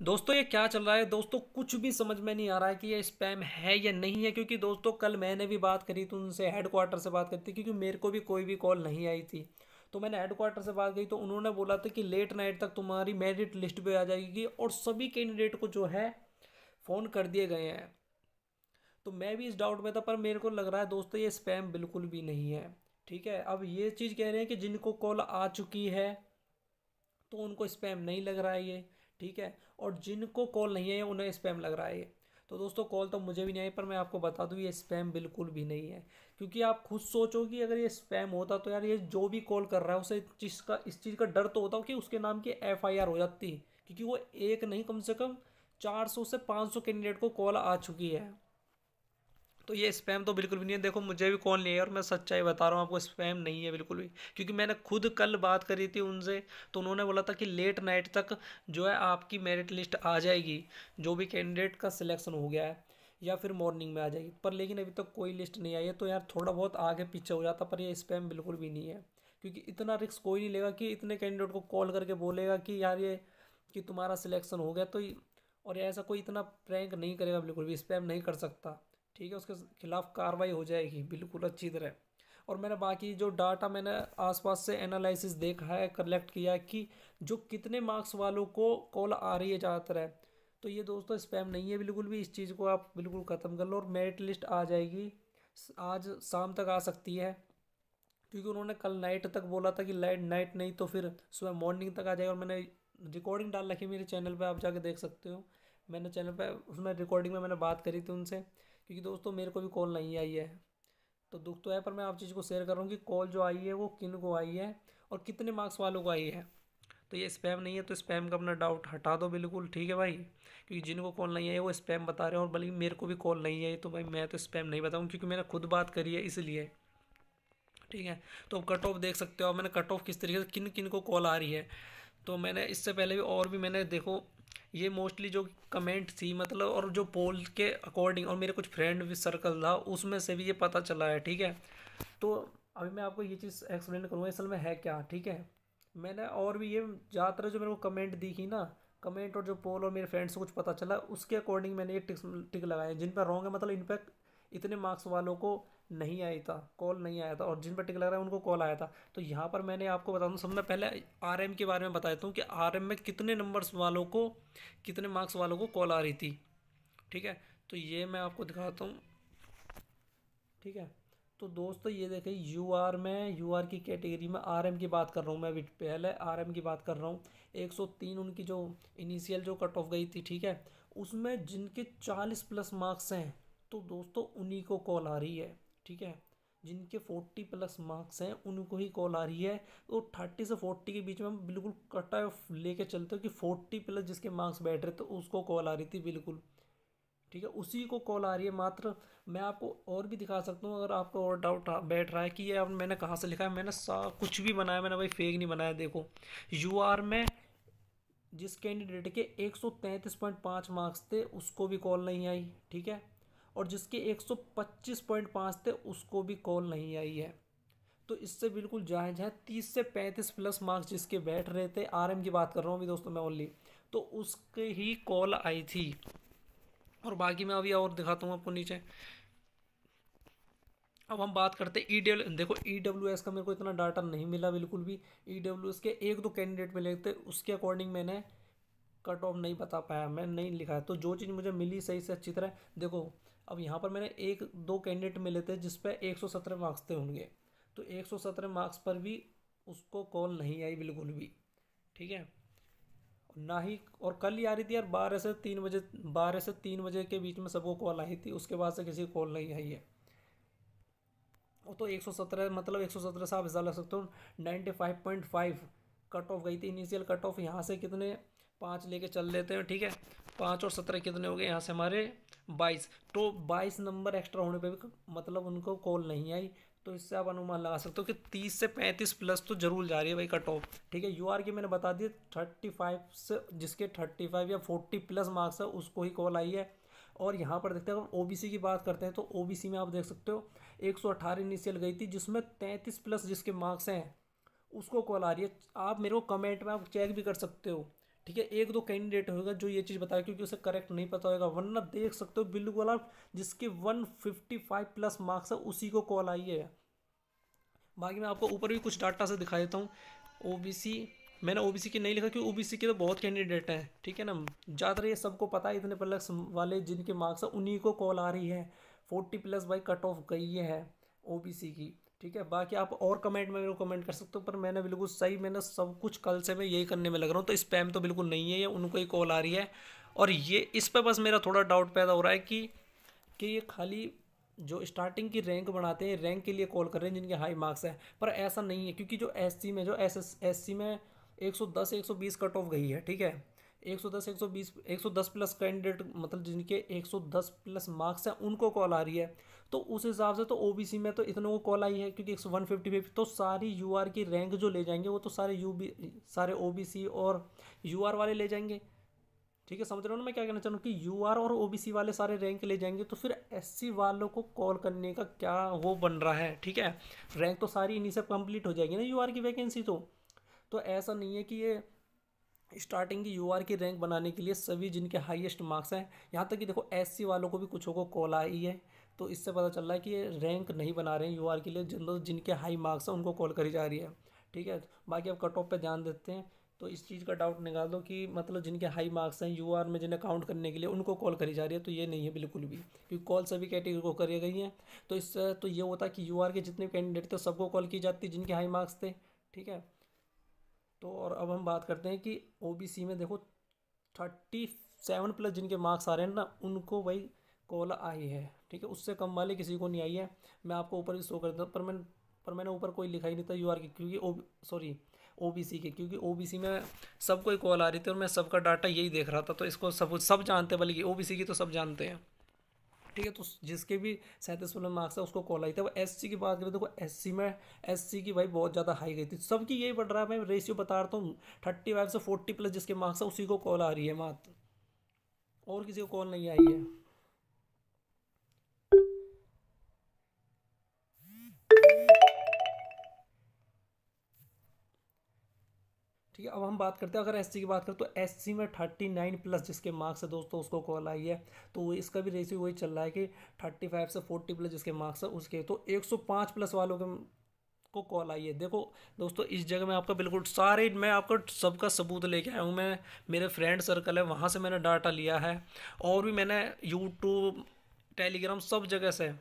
दोस्तों ये क्या चल रहा है दोस्तों कुछ भी समझ में नहीं आ रहा है कि ये स्पैम है या नहीं है क्योंकि दोस्तों कल मैंने भी बात करी तो उनसे हेडक्वार्टर से बात करती क्योंकि मेरे को भी कोई भी कॉल नहीं आई थी तो मैंने हेडक्वार्टर से बात की तो उन्होंने बोला था कि लेट नाइट तक तुम्हारी मेरिट लिस्ट पर आ जाएगी और सभी कैंडिडेट को जो है फ़ोन कर दिए गए हैं तो मैं भी इस डाउट में था पर मेरे को लग रहा है दोस्तों ये स्पैम बिल्कुल भी नहीं है ठीक है अब ये चीज़ कह रहे हैं कि जिनको कॉल आ चुकी है तो उनको स्पैम नहीं लग रहा है ये ठीक है और जिनको कॉल नहीं है उन्हें स्पैम लग रहा है ये तो दोस्तों कॉल तो मुझे भी नहीं आई पर मैं आपको बता दूँ ये स्पैम बिल्कुल भी नहीं है क्योंकि आप खुद सोचो कि अगर ये स्पैम होता तो यार ये जो भी कॉल कर रहा है उसे चीज़ का इस चीज़ का डर तो होता हो कि उसके नाम की एफ हो जाती क्योंकि वो एक नहीं कम से कम चार सौ से पाँच सौ कैंडिडेट को कॉल आ चुकी है तो ये स्पैम तो बिल्कुल भी नहीं है देखो मुझे भी कॉल नहीं है और मैं सच्चाई बता रहा हूँ आपको स्पैम नहीं है बिल्कुल भी क्योंकि मैंने खुद कल बात करी थी उनसे तो उन्होंने बोला था कि लेट नाइट तक जो है आपकी मेरिट लिस्ट आ जाएगी जो भी कैंडिडेट का सिलेक्शन हो गया है या फिर मॉर्निंग में आ जाएगी पर लेकिन अभी तक तो कोई लिस्ट नहीं आई है तो यार थोड़ा बहुत आगे पीछे हो जाता पर ये स्पैम बिल्कुल भी नहीं है क्योंकि इतना रिक्स कोई नहीं लेगा कि इतने कैंडिडेट को कॉल करके बोलेगा कि यार ये कि तुम्हारा सिलेक्शन हो गया तो और ऐसा कोई इतना प्रैंक नहीं करेगा बिल्कुल भी स्पैम नहीं कर सकता ठीक है उसके खिलाफ कार्रवाई हो जाएगी बिल्कुल अच्छी तरह और मैंने बाकी जो डाटा मैंने आसपास से एनालिसिस देखा है कलेक्ट किया है कि जो कितने मार्क्स वालों को कॉल आ रही है ज़्यादातर है तो ये दोस्तों स्पैम नहीं है बिल्कुल भी इस चीज़ को आप बिल्कुल ख़त्म कर लो और मेरिट लिस्ट आ जाएगी आज शाम तक आ सकती है क्योंकि उन्होंने कल नाइट तक बोला था कि लाइट नाइट नहीं तो फिर सुबह मॉर्निंग तक आ जाएगी और मैंने रिकॉर्डिंग डाल रखी मेरे चैनल पर आप जाके देख सकते हो मैंने चैनल पर उसमें रिकॉर्डिंग में मैंने बात करी थी उनसे क्योंकि दोस्तों मेरे को भी कॉल नहीं आई है तो दुख तो है पर मैं आप चीज़ को शेयर कर रहा हूँ कि कॉल जो आई है वो किन को आई है और कितने मार्क्स वालों को आई है तो ये स्पैम नहीं है तो स्पैम का अपना डाउट हटा दो बिल्कुल ठीक है भाई क्योंकि जिनको कॉल नहीं आई है वो स्पैम बता रहे हैं और बल्कि मेरे को भी कॉल नहीं आई तो भाई मैं तो स्पैम नहीं बताऊँ क्योंकि मैंने खुद बात करी है इसलिए ठीक है तो कट ऑफ देख सकते हो मैंने कट ऑफ किस तरीके से किन किन को कॉल आ रही है तो मैंने इससे पहले भी और भी मैंने देखो ये मोस्टली जो कमेंट थी मतलब और जो पोल के अकॉर्डिंग और मेरे कुछ फ्रेंड भी सर्कल था उसमें से भी ये पता चला है ठीक है तो अभी मैं आपको ये चीज़ एक्सप्लेन करूँगा असल में है क्या ठीक है मैंने और भी ये ज़्यादातर जो मेरे को कमेंट दिखी ना कमेंट और जो पोल और मेरे फ्रेंड्स से कुछ पता चला उसके अकॉर्डिंग मैंने एक टिक टिक लगाए जिन पर रॉन्ग है मतलब इन पर इतने मार्क्स वालों को नहीं आई था कॉल नहीं आया था और जिन पर टिक लग रहा है उनको कॉल आया था तो यहाँ पर मैंने आपको बता दूँ सब मैं पहले आर के बारे में बता देता हूँ कि आर में कितने नंबर्स वालों को कितने मार्क्स वालों को कॉल आ रही थी ठीक है तो ये मैं आपको दिखाता हूँ ठीक है तो दोस्तों ये देखें यू आर में यू आर की कैटेगरी में आर एम की बात कर रहा हूँ मैं अभी पहले आर एम की बात कर रहा हूँ एक सौ तीन उनकी जो इनिशियल जो कट ऑफ गई थी ठीक है उसमें जिनके चालीस प्लस मार्क्स हैं तो दोस्तों उन्हीं को कॉल आ रही है ठीक है जिनके फोर्टी प्लस मार्क्स हैं उनको ही कॉल आ रही है तो थर्टी से फोर्टी के बीच में बिल्कुल कट ऑफ लेके चलते हो कि फोर्टी प्लस जिसके मार्क्स बैठ रहे थे उसको कॉल आ रही थी बिल्कुल ठीक है उसी को कॉल आ रही है मात्र मैं आपको और भी दिखा सकता हूँ अगर आपको और डाउट बैठ रहा है कि ये अब मैंने कहाँ से लिखा है मैंने सा कुछ भी बनाया मैंने भाई फेक नहीं बनाया देखो यू आर में जिस कैंडिडेट के एक सौ तैंतीस पॉइंट पाँच मार्क्स थे उसको भी कॉल नहीं आई ठीक है और जिसके 125.5 थे उसको भी कॉल नहीं आई है तो इससे बिल्कुल जायज है तीस से पैंतीस प्लस मार्क्स जिसके बैठ रहे थे आर की बात कर रहा हूँ अभी दोस्तों मैं ओनली तो उसके ही कॉल आई थी और बाकी मैं अभी और दिखाता हूँ आपको नीचे अब हम बात करते ई डब्ल्यू e देखो ई डब्ल्यू एस का मेरे को इतना डाटा नहीं मिला बिल्कुल भी ई डब्ल्यू एस के एक दो कैंडिडेट मिले थे उसके अकॉर्डिंग मैंने कट ऑफ नहीं बता पाया मैं नहीं लिखा है तो जो चीज़ मुझे मिली सही से अच्छी तरह देखो अब यहाँ पर मैंने एक दो कैंडिडेट मिले थे जिस पर एक सौ सत्रह मार्क्स थे होंगे तो एक सौ सत्रह मार्क्स पर भी उसको कॉल नहीं आई बिल्कुल भी ठीक है ना ही और कल ही आ रही थी यार बारह से तीन बजे बारह से तीन बजे के बीच में सबको कॉल आई थी उसके बाद से किसी कॉल नहीं आई है वो तो 117 मतलब 117 से आप हिसाब लग सकते हो 95.5 कट ऑफ गई थी इनिशियल कट ऑफ यहाँ से कितने पाँच लेके चल लेते हैं ठीक है पाँच और सत्रह कितने हो गए यहाँ से हमारे बाईस तो बाईस नंबर एक्स्ट्रा होने पर भी मतलब उनको कॉल नहीं आई तो इससे आप अनुमान लगा सकते हो कि तीस से पैंतीस प्लस तो जरूर जा रही है भाई कट ऑफ ठीक है यू आर की मैंने बता दी थर्टी फाइव से जिसके थर्टी फाइव या फोर्टी प्लस मार्क्स है उसको ही कॉल आई है और यहाँ पर देखते हैं बी सी की बात करते हैं तो सी में आप देख सकते हो एक सौ अठारह इनिशियल गई थी जिसमें तैंतीस प्लस जिसके मार्क्स हैं उसको कॉल आ रही है आप मेरे को कमेंट में आप चेक भी कर सकते हो ठीक है एक दो कैंडिडेट होगा जो ये चीज़ बताए क्योंकि उसे करेक्ट नहीं पता होगा वरना देख सकते हो बिल्लू वाला जिसके 155 प्लस मार्क्स है उसी को कॉल आई है बाकी मैं आपको ऊपर भी कुछ डाटा से दिखा देता हूँ ओ मैंने ओ बी नहीं लिखा क्योंकि ओ बी के तो बहुत कैंडिडेट हैं ठीक है ना ज़्यादातर ये सबको पता है इतने प्लस वाले जिनके मार्क्स हैं उन्हीं को कॉल आ रही है forty plus by cut off गई है ओ की ठीक है बाकी आप और कमेंट में मेरे को कमेंट कर सकते हो पर मैंने बिल्कुल सही मैंने सब कुछ कल से मैं यही करने में लग रहा हूँ तो स्पैम तो बिल्कुल नहीं है ये उनको ही कॉल आ रही है और ये इस पर बस मेरा थोड़ा डाउट पैदा हो रहा है कि कि ये खाली जो स्टार्टिंग की रैंक बनाते हैं रैंक के लिए कॉल कर रहे हैं जिनके हाई मार्क्स हैं पर ऐसा नहीं है क्योंकि जो एस में जो एस एस में एक सौ दस एक सौ बीस कट ऑफ गई है ठीक है 110 120 110 प्लस कैंडिडेट मतलब जिनके 110 प्लस मार्क्स हैं उनको कॉल आ रही है तो उस हिसाब से तो ओबीसी में तो इतनों को कॉल आई है क्योंकि एक वन फिफ्टी तो सारी यूआर की रैंक जो ले जाएंगे वो तो सारे यू सारे ओबीसी और यूआर वाले ले जाएंगे ठीक है समझ रहे हो ना मैं क्या कहना कि यू आर कि ओ और सी वाले सारे रैंक ले जाएंगे तो फिर सी वालों को कॉल करने का क्या वो बन रहा है ठीक है रैंक तो सारी इन्हीं सब कंप्लीट हो जाएगी ना आर की वैकेंसी तो तो ऐसा नहीं है कि ये स्टार्टिंग की यूआर की रैंक बनाने के लिए सभी जिनके हाईएस्ट मार्क्स हैं यहाँ तक कि देखो एससी वालों को भी कुछों को कॉल आई है तो इससे पता चल रहा है कि ये रैंक नहीं बना रहे हैं यूआर के लिए जिन जिनके हाई मार्क्स हैं उनको कॉल करी जा रही है ठीक है बाकी आप कट ऑफ पर ध्यान देते हैं तो इस चीज़ का डाउट निकाल दो कि मतलब जिनके हाई मार्क्स हैं यू में जिन्हें काउंट करने के लिए उनको कॉल करी जा रही है तो ये नहीं है बिल्कुल भी क्योंकि कॉल सभी कैटेगरी को करी गई हैं तो इससे तो ये होता है कि यू के जितने कैंडिडेट थे सबको कॉल की जाती जिनके हाई मार्क्स थे ठीक है तो और अब हम बात करते हैं कि ओ में देखो थर्टी सेवन प्लस जिनके मार्क्स आ रहे हैं ना उनको भाई कॉल आई है ठीक है उससे कम वाले किसी को नहीं आई है मैं आपको ऊपर भी शो करता हूँ पर मैं पर मैंने ऊपर कोई लिखा ही नहीं था यू आर की क्योंकि ओ सॉरी ओ बी सी के क्योंकि ओ बी सी में सबको ही कॉल आ रही थी और मैं सबका डाटा यही देख रहा था तो इसको सब सब जानते हैं बल्कि ओ बी सी की तो सब जानते हैं ठीक है तो जिसके भी सैंतीस सोलह मार्क्स है उसको कॉल आई थी वो एस की बात करें देखो एस में एस की भाई बहुत ज़्यादा हाई गई थी सबकी यही बढ़ रहा है मैं रेशियो बता रहा हूँ थर्टी फाइव से फोर्टी प्लस जिसके मार्क्स है उसी को कॉल आ रही है मात्र और किसी को कॉल नहीं आई है ठीक है अब हम बात करते हैं अगर एससी की बात करें तो एससी में थर्टी नाइन प्लस जिसके मार्क्स है दोस्तों उसको कॉल आई है तो इसका भी रेशियो वही चल रहा है कि थर्टी फाइव से फोर्टी प्लस जिसके मार्क्स है उसके तो एक सौ पाँच प्लस वालों के को कॉल आई है देखो दोस्तों इस जगह में आपका बिल्कुल सारे मैं आपका सबका सबूत लेके आया हूँ मैं मेरे फ्रेंड सर्कल है वहाँ से मैंने डाटा लिया है और भी मैंने यूट्यूब टेलीग्राम सब जगह से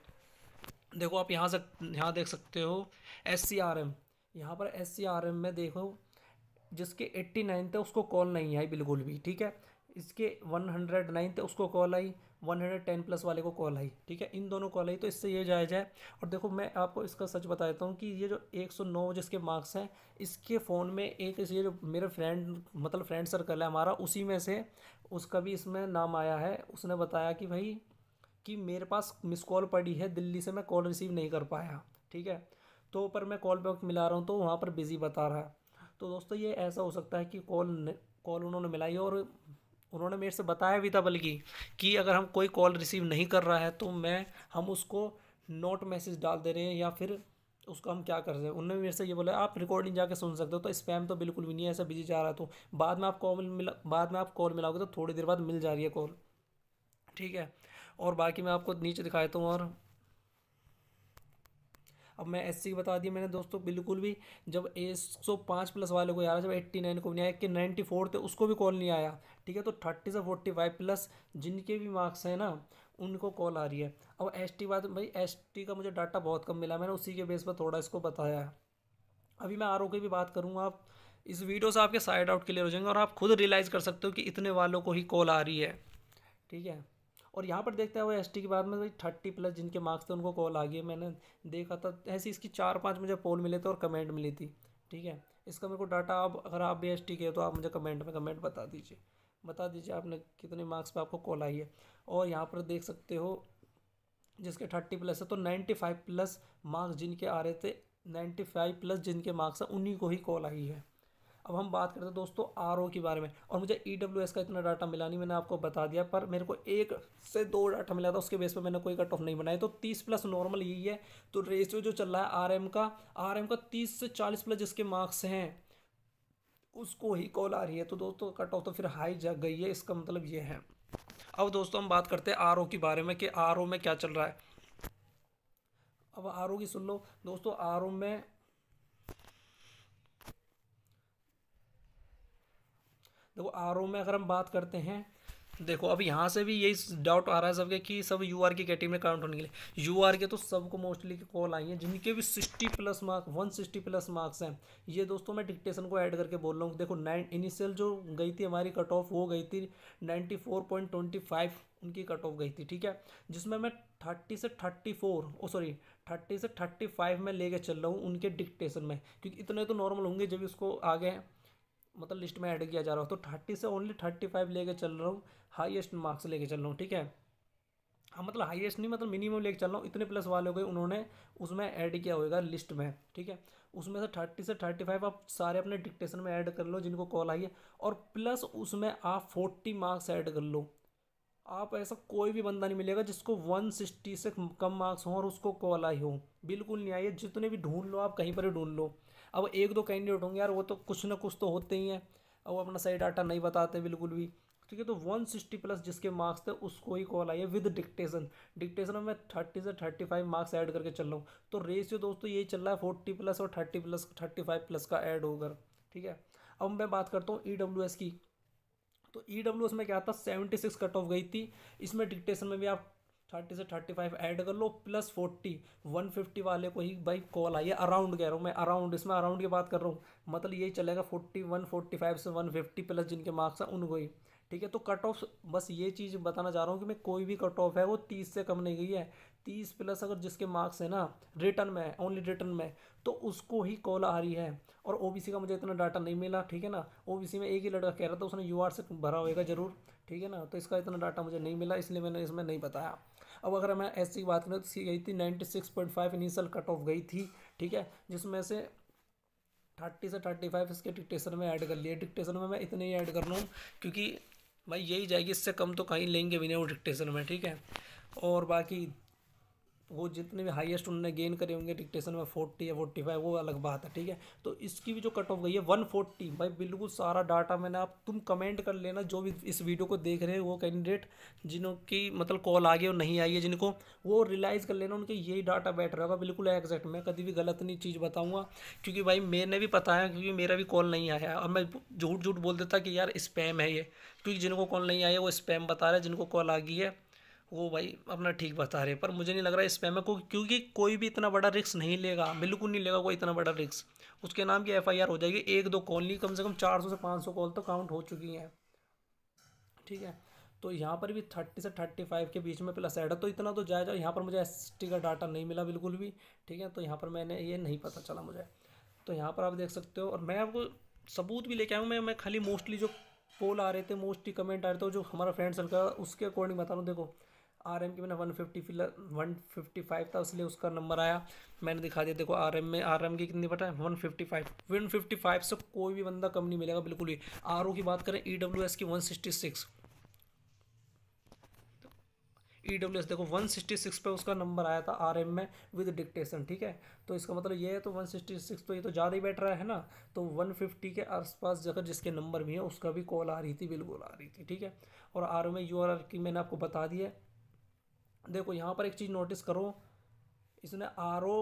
देखो आप यहाँ से यहाँ देख सकते हो एस सी आर एम यहाँ पर एस सी आर एम में देखो जिसके एट्टी नाइन थे उसको कॉल नहीं आई बिल्कुल भी ठीक है इसके वन हंड्रेड नाइन थे उसको कॉल आई वन हंड्रेड टेन प्लस वाले को कॉल आई ठीक है इन दोनों कॉल आई तो इससे ये जाया है और देखो मैं आपको इसका सच बता देता हूँ कि ये जो एक सौ नौ जिसके मार्क्स हैं इसके फ़ोन में एक ये जो मेरे फ्रेंड मतलब फ्रेंड सर्कल है हमारा उसी में से उसका भी इसमें नाम आया है उसने बताया कि भाई कि मेरे पास मिस कॉल पड़ी है दिल्ली से मैं कॉल रिसीव नहीं कर पाया ठीक है तो पर मैं कॉल बैक मिला रहा हूँ तो वहाँ पर बिज़ी बता रहा है तो दोस्तों ये ऐसा हो सकता है कि कॉल कॉल उन्होंने मिलाई और उन्होंने मेरे से बताया भी था बल्कि कि अगर हम कोई कॉल रिसीव नहीं कर रहा है तो मैं हम उसको नोट मैसेज डाल दे रहे हैं या फिर उसको हम क्या कर रहे हैं उन्होंने मेरे से ये बोला आप रिकॉर्डिंग जाके सुन सकते हो तो स्पैम तो बिल्कुल भी नहीं है ऐसा बिजी जा रहा तो बाद में आप कॉल मिला बाद में आप कॉल मिलाओगे तो थोड़ी देर बाद मिल जा रही है कॉल ठीक है और बाकी मैं आपको नीचे दिखाता हूँ और अब मैं एस की बता दी मैंने दोस्तों बिल्कुल भी जब पाँच प्लस वाले को यार जब एट्टी नाइन को भी नहीं आया कि नाइन्टी थे उसको भी कॉल नहीं आया ठीक है तो थर्टी से फोर्टी फाइव प्लस जिनके भी मार्क्स हैं ना उनको कॉल आ रही है अब एस टी बात भाई एस टी का मुझे डाटा बहुत कम मिला मैंने उसी के बेस पर थोड़ा इसको बताया है अभी मैं आर की भी बात करूँगा आप इस वीडियो से आपके साइड आउट क्लियर हो जाएंगे और आप खुद रियलाइज़ कर सकते हो कि इतने वालों को ही कॉल आ रही है ठीक है और यहाँ पर देखते हैं वो एस के बाद में भाई थर्टी प्लस जिनके मार्क्स थे उनको कॉल आ गई मैंने देखा था ऐसी इसकी चार पाँच मुझे पोल मिले थे और कमेंट मिली थी ठीक है इसका मेरे को डाटा आप अगर आप भी एस के हो तो आप मुझे कमेंट में कमेंट बता दीजिए बता दीजिए आपने कितने मार्क्स पे आपको कॉल आई है और यहाँ पर देख सकते हो जिसके थर्टी प्लस है तो नाइन्टी फाइव प्लस मार्क्स जिनके आ रहे थे नाइन्टी फाइव प्लस जिनके मार्क्स हैं उन्हीं को ही कॉल आई है अब हम बात करते हैं दोस्तों आर के बारे में और मुझे ई e का इतना डाटा मिला नहीं मैंने आपको बता दिया पर मेरे को एक से दो डाटा मिला था उसके बेस पर मैंने कोई कट ऑफ नहीं बनाया तो तीस प्लस नॉर्मल यही है तो रेशियो जो चल रहा है आर का आर का तीस से चालीस प्लस जिसके मार्क्स हैं उसको ही कॉल आ रही है तो दोस्तों कट ऑफ तो फिर हाई जग गई है इसका मतलब ये है अब दोस्तों हम बात करते हैं आर के बारे में कि आर में क्या चल रहा है अब आर की सुन लो दोस्तों आर में देखो आर में अगर हम बात करते हैं देखो अब यहाँ से भी यही डाउट आ रहा है सबके कि सब यू आर की कैटेगरी में काउंट होने के लिए यू आर के तो सबको मोस्टली कॉल आई हैं जिनके भी sixty plus marks one sixty plus marks हैं ये दोस्तों मैं डिक्टेशन को ऐड करके बोल रहा हूँ देखो नाइन इनिशियल जो गई थी हमारी कट ऑफ वो गई थी ninety four point twenty five उनकी कट ऑफ गई थी ठीक है जिसमें मैं थर्टी से thirty four oh sorry thirty से थर्टी फाइव में लेके चल रहा हूँ उनके डिक्टेशन में क्योंकि इतने तो नॉर्मल होंगे जब इसको आगे मतलब लिस्ट में ऐड किया जा रहा हो तो थर्टी से ओनली थर्टी फाइव लेके चल रहा हूँ हाईएस्ट मार्क्स लेके चल रहा हूँ ठीक है हाँ मतलब हाईएस्ट नहीं मतलब मिनिमम लेके चल रहा हूँ इतने प्लस वाले हो गए उन्होंने उसमें ऐड किया होगा लिस्ट में ठीक है उसमें से थर्टी से थर्टी फाइव आप सारे अपने डिक्टेशन में ऐड कर लो जिनको कॉल आई है और प्लस उसमें आप फोर्टी मार्क्स ऐड कर लो आप ऐसा कोई भी बंदा नहीं मिलेगा जिसको वन सिक्सटी से कम मार्क्स हों और उसको कॉल आई हो बिल्कुल नहीं आई है जितने भी ढूंढ लो आप कहीं पर ही ढूंढ लो अब एक दो कैंडिडेट होंगे यार वो तो कुछ ना कुछ तो होते ही हैं वो अपना सही डाटा नहीं बताते बिल्कुल भी ठीक है तो वन सिक्सटी प्लस जिसके मार्क्स थे उसको ही कॉल आई है विद डिक्टेशन डिक्टेशन में मैं थर्टी से थर्टी फाइव मार्क्स ऐड करके चल रहा हूँ तो रेशियो दोस्तों यही चल रहा है फोर्टी प्लस और thirty plus thirty five plus का ऐड होकर ठीक है अब मैं बात करता हूँ ई डब्ल्यू एस की तो ई डब्ल्यू एस में क्या था सेवेंटी सिक्स कट ऑफ गई थी इसमें डिक्टेशन में भी आप थर्टी से थर्टी फाइव ऐड कर लो प्लस फोर्टी वन फिफ्टी वाले को ही भाई कॉल आई है अराउंड कह रहा हूँ मैं अराउंड इसमें अराउंड की बात कर रहा हूँ मतलब यही चलेगा फोर्टी वन फोर्टी फाइव से वन फिफ्टी प्लस जिनके मार्क्स हैं उनको ही ठीक है तो कट ऑफ बस ये चीज़ बताना चाह रहा हूँ कि मैं कोई भी कट ऑफ है वो तीस से कम नहीं गई है तीस प्लस अगर जिसके मार्क्स है ना रिटर्न में है ओनली रिटर्न में तो उसको ही कॉल आ रही है और ओबीसी का मुझे इतना डाटा नहीं मिला ठीक है ना ओबीसी में एक ही लड़का कह रहा था उसने यूआर से भरा होगा जरूर ठीक है ना तो इसका इतना डाटा मुझे नहीं मिला इसलिए मैंने इसमें नहीं बताया अब अगर मैं एस की बात करें तो सी गई थी ninety six point five initial cut off गई थी ठीक है जिसमें से थर्टी से थर्टी फाइव इसके डिक्टेशन में ऐड कर लिए डिक्टेशन में मैं इतने ही ऐड कर रहा हूँ क्योंकि भाई यही जाएगी इससे कम तो कहीं लेंगे भी नहीं वो डिक्टेशन में ठीक है और बाकी वो जितने भी हाईएस्ट उन्होंने गेन करे होंगे डिक्टेशन में फोर्टी या फोर्टी फाइव वो अलग बात है ठीक है तो इसकी भी जो कट ऑफ गई है वन फोर्टी भाई बिल्कुल सारा डाटा मैंने आप तुम कमेंट कर लेना जो भी इस वीडियो को देख रहे हैं वो कैंडिडेट जिनों की मतलब कॉल आ गई और नहीं आई है जिनको वो रिलाइज कर लेना उनके यही डाटा बैठ रहा बिल्कुल एग्जैक्ट मैं कभी भी गलत नहीं चीज़ बताऊँगा क्योंकि भाई मैंने भी पता है क्योंकि मेरा भी कॉल नहीं आया और मैं झूठ झूठ बोल देता कि यार स्पैम है ये क्योंकि जिनको कॉल नहीं आई है वो स्पैम बता रहे जिनको कॉल आ गई है वो भाई अपना ठीक बता रहे पर मुझे नहीं लग रहा है स्पैम को क्योंकि कोई भी इतना बड़ा रिक्स नहीं लेगा बिल्कुल नहीं लेगा कोई इतना बड़ा रिक्स उसके नाम की एफ हो जाएगी एक दो कॉल नहीं कम से कम चार सौ से पाँच सौ कॉल तो काउंट हो चुकी हैं ठीक है तो यहाँ पर भी थर्टी से थर्टी फाइव के बीच में प्लस एड है तो इतना तो जाएगा यहाँ पर मुझे एस का डाटा नहीं मिला बिल्कुल भी ठीक है तो यहाँ पर मैंने ये नहीं पता चला मुझे तो यहाँ पर आप देख सकते हो और मैं आपको सबूत भी लेके आया हूँ मैं मैं खाली मोस्टली जो पोल आ रहे थे मोस्टली कमेंट आ रहे थे जो हमारा फ्रेंड सर्कल उसके अकॉर्डिंग बता रहा हूँ देखो आर एम की मैंने one fifty filler one fifty five था इसलिए उसका नंबर आया मैंने दिखा दिया देखो आर एम में आर एम की कितनी बटा है one fifty five one fifty five से कोई भी बंदा कम नहीं मिलेगा बिल्कुल ही आर ओ की बात करें ई डब्ल्यू एस की one sixty six E W S देखो वन सिक्सटी सिक्स पे उसका नंबर आया था आर एम में विद डिक्टेशन ठीक है तो इसका मतलब ये है तो वन सिक्सटी सिक्स तो ये तो ज़्यादा ही बैठ रहा है ना तो वन फिफ्टी के आसपास जगह जिसके नंबर भी है उसका भी कॉल आ रही थी बिल्कुल आ रही थी ठीक है और आर ओ में यू आर आर की मैंने आपको बता दिया है देखो यहाँ पर एक चीज़ नोटिस करो इसने आर ओ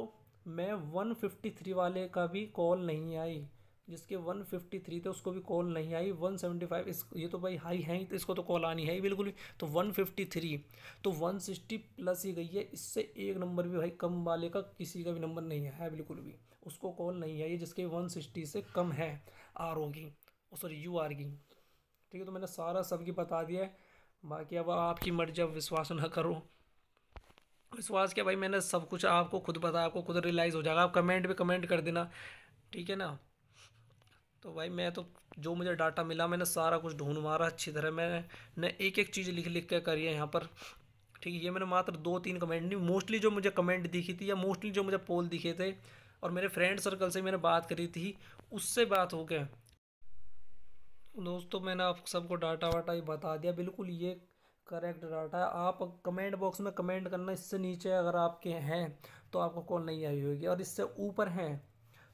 में वन फिफ्टी थ्री वाले का भी कॉल नहीं आई जिसके वन फिफ्टी थ्री थे उसको भी कॉल नहीं आई वन सेवेंटी फाइव इस ये तो भाई हाई है तो इसको तो कॉल आनी है ही बिल्कुल भी तो वन फिफ्टी थ्री तो वन सिक्सटी प्लस ही गई है इससे एक नंबर भी भाई कम वाले का किसी का भी नंबर नहीं है बिल्कुल भी उसको कॉल नहीं आई जिसके वन सिक्सटी से कम है आर ओ की सॉरी यू आर की ठीक है तो मैंने सारा सबकी बता दिया है बाकी अब आपकी मर्जी अब विश्वास ना करो विश्वास किया भाई मैंने सब कुछ आपको खुद पता आपको खुद रियलाइज़ हो जाएगा आप कमेंट भी कमेंट कर देना ठीक है ना तो भाई मैं तो जो मुझे डाटा मिला मैंने सारा कुछ ढूंढ मारा अच्छी तरह मैंने एक एक चीज़ लिख लिख के करी है यहाँ पर ठीक है ये मैंने मात्र दो तीन कमेंट नहीं मोस्टली जो मुझे कमेंट दिखी थी या मोस्टली जो मुझे पोल दिखे थे और मेरे फ्रेंड सर्कल से मैंने बात करी थी उससे बात हो गया दोस्तों मैंने आप सबको डाटा वाटा ये बता दिया बिल्कुल ये करेक्ट डाटा आप कमेंट बॉक्स में कमेंट करना इससे नीचे अगर आपके हैं तो आपको कॉल नहीं आई होगी और इससे ऊपर हैं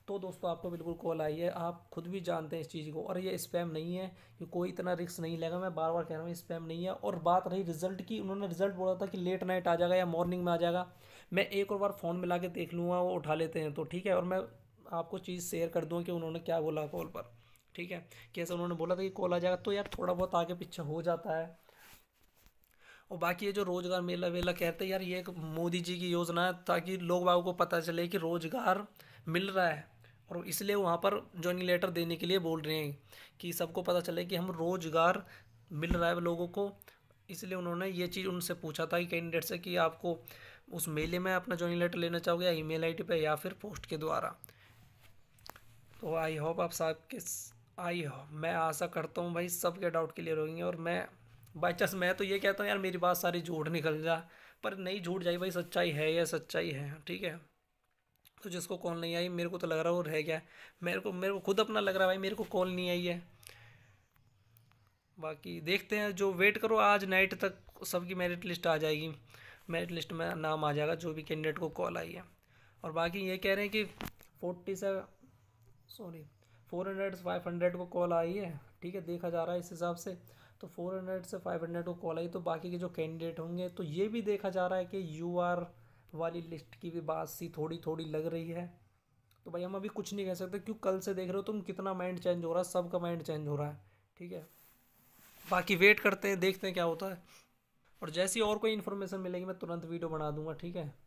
तो दोस्तों आपको बिल्कुल कॉल आई है आप खुद भी जानते हैं इस चीज़ को और ये स्पैम नहीं है कि कोई इतना रिस्क नहीं लेगा मैं बार बार कह रहा हूँ स्पैम नहीं है और बात रही रिजल्ट की उन्होंने रिजल्ट बोला था कि लेट नाइट आ जाएगा या मॉर्निंग में आ जाएगा मैं एक और बार फ़ोन मिला के देख लूँगा वो उठा लेते हैं तो ठीक है और मैं आपको चीज़ शेयर कर दूँ कि उन्होंने क्या बोला कॉल पर ठीक है कैसे उन्होंने बोला था कि कॉल आ जाएगा तो यार थोड़ा बहुत आगे पीछे हो जाता है और बाकी ये जो रोज़गार मेला वेला कहते हैं यार ये एक मोदी जी की योजना है ताकि लोग बाबू को पता चले कि रोज़गार मिल रहा है और इसलिए वहाँ पर ज्वाइनिंग लेटर देने के लिए बोल रहे हैं कि सबको पता चले कि हम रोज़गार मिल रहा है लोगों को इसलिए उन्होंने ये चीज़ उनसे पूछा था कि कैंडिडेट से कि आपको उस मेले में अपना ज्वाइनिंग लेटर लेना चाहोगे या ईमेल आईडी पे या फिर पोस्ट के द्वारा तो आई होप आप साहब के आई मैं आशा करता हूँ भाई सबके डाउट क्लियर होंगे और मैं बाई चांस मैं तो ये कहता हूँ यार मेरी बात सारी झूठ निकल जा पर नहीं झूठ जाए भाई सच्चाई है या सच्चाई है ठीक है तो जिसको कॉल नहीं आई मेरे को तो लग रहा है वो रह गया मेरे को मेरे को खुद अपना लग रहा है भाई मेरे को कॉल नहीं आई है बाकी देखते हैं जो वेट करो आज नाइट तक सबकी मेरिट लिस्ट आ जाएगी मेरिट लिस्ट में नाम आ जाएगा जो भी कैंडिडेट को कॉल आई है और बाकी ये कह रहे हैं कि फोर्टी से sorry four hundred five hundred को कॉल आई है ठीक है देखा जा रहा है इस हिसाब से तो 400 से 500 को कॉल आई तो बाकी के जो कैंडिडेट होंगे तो ये भी देखा जा रहा है कि यू वाली लिस्ट की भी बात सी थोड़ी थोड़ी लग रही है तो भाई हम अभी कुछ नहीं कह सकते क्यों कल से देख रहे हो तुम कितना माइंड चेंज हो रहा है सबका माइंड चेंज हो रहा है ठीक है बाकी वेट करते हैं देखते हैं क्या होता है और जैसी और कोई इन्फॉर्मेशन मिलेगी मैं तुरंत वीडियो बना दूंगा ठीक है